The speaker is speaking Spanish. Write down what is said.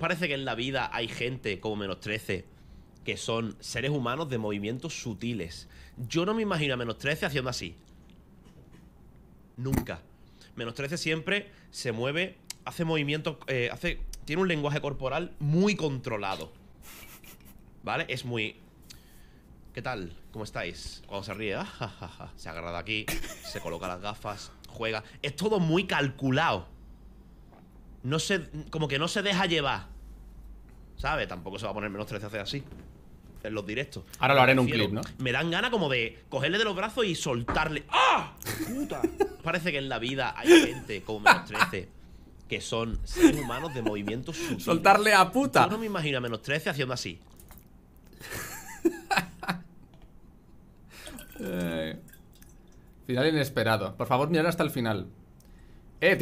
parece que en la vida hay gente como menos 13 que son seres humanos de movimientos sutiles. Yo no me imagino a menos 13 haciendo así. Nunca. Menos 13 siempre se mueve, hace movimiento eh, hace, tiene un lenguaje corporal muy controlado. ¿Vale? Es muy... ¿Qué tal? ¿Cómo estáis? Cuando se ríe, se agarra de aquí, se coloca las gafas, juega. Es todo muy calculado. No se, como que no se deja llevar. ¿Sabes? Tampoco se va a poner menos 13 hacer así. En los directos. Ahora lo haré en un clip, ¿no? Me dan ganas como de cogerle de los brazos y soltarle. ¡Ah! ¡Puta! Parece que en la vida hay gente como menos 13 que son seres humanos de movimiento sutiles. ¡Soltarle a puta! no me imagino a menos 13 haciendo así. Eh, final inesperado. Por favor, mira hasta el final. Eh,